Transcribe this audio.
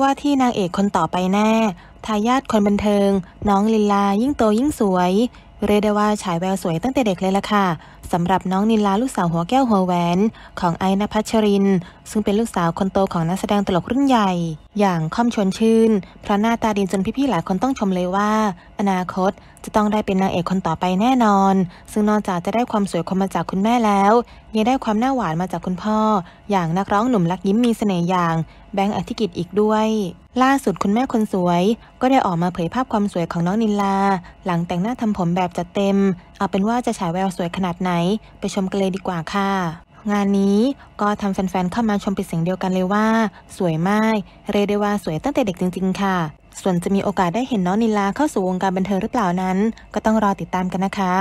ว่าที่นางเอกคนต่อไปแน่ ทายาทคนบันเทิง น้องลิลลายิ่งโตยิ่งสวย เรียกได้ว่า ฉายแววสวยตั้งแต่เด็กเลยล่ะค่ะสำหรับน้องนิลาลูกสาวหัวแก้วหัวแหวนของไอ้นภัชรินซึ่งเป็นลูกสาวคนโตของนักแสดงตลกรุ่นใหญ่ อย่างค่อมชวนชื่นเพราะหน้าตาดีจนพี่ๆหลายคนต้องชมเลยว่า อนาคตจะต้องได้เป็นนางเอกคนต่อไปแน่นอน ซึ่งนอกจากจะได้ความสวยคมมาจากคุณแม่แล้วยังได้ความหน้าหวานมาจากคุณพ่อ อย่างนักร้องหนุ่มรักยิ้มมีเสน่ห์อย่างแบงค์อธิกิจอีกด้วย ล่าสุดคุณแม่คนสวย ก็ได้ออกมาเผยภาพความสวยของน้องนิลาหลังแต่งหน้าทำผมแบบจัดเต็ม เอาเป็นว่าจะฉายแววสวยขนาดไหนไปชมกันเลยดีกว่าค่ะ งานนี้ก็ทำแฟนๆ เข้ามาชมเป็นเสียงเดียวกันเลยว่า สวยมากเรเดว่าสวยตั้งแต่เด็กจริงๆค่ะ ส่วนจะมีโอกาสได้เห็นน้องนิลาเข้าสู่วงการบันเทิงหรือเปล่านั้น ก็ต้องรอติดตามกันนะคะ